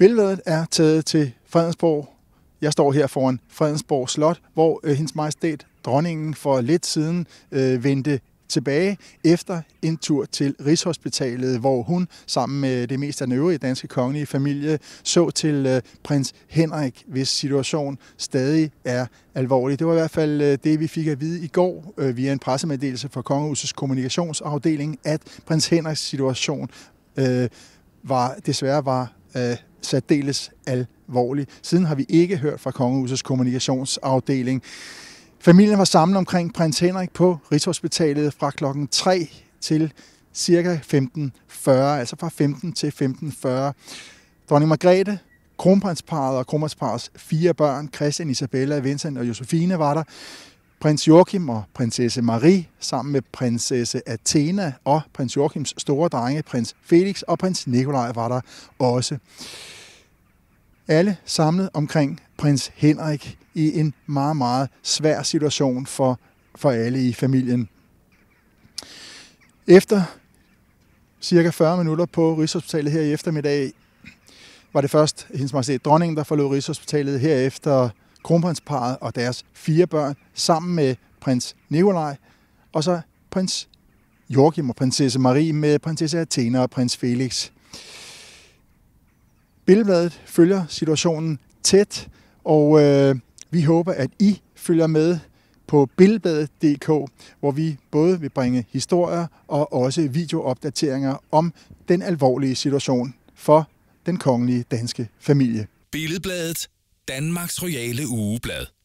Billedet er taget til Fredensborg. Jeg står her foran Fredensborg Slot, hvor øh, hendes majestæt dronningen for lidt siden øh, vendte tilbage efter en tur til Rigshospitalet, hvor hun sammen med det meste af den øvrige danske kongelige familie så til øh, prins Henrik, hvis situation stadig er alvorlig. Det var i hvert fald øh, det, vi fik at vide i går øh, via en pressemeddelelse fra Kongehusets kommunikationsafdeling, at prins Henriks situation øh, var desværre var øh, særdeles alvorlig. Siden har vi ikke hørt fra kongehusets kommunikationsafdeling. Familien var samlet omkring prins Henrik på Rigshospitalet fra klokken 3 til cirka 15.40, altså fra 15 til 15.40. Dronning Margrethe, kronprinsparet og kronprinsparets fire børn, Christian, Isabella, Vincent og Josefine var der. Prins Joachim og prinsesse Marie sammen med prinsesse Athena og prins Joachims store drenge, prins Felix og prins Nikolaj var der også. Alle samlet omkring prins Henrik i en meget, meget svær situation for, for alle i familien. Efter cirka 40 minutter på Rigshospitalet her i eftermiddag, var det først hendes majestæt dronningen, der forlod Rigshospitalet. Herefter kronprinsparet og deres fire børn sammen med prins Nikolaj, og så prins Joachim og prinsesse Marie med prinsesse Athena og prins Felix. Billedbladet følger situationen tæt, og øh, vi håber, at I følger med på billedbladet.dk, hvor vi både vil bringe historier og også videoopdateringer om den alvorlige situation for den kongelige danske familie. Billedbladet Danmarks Royale Ugeblad.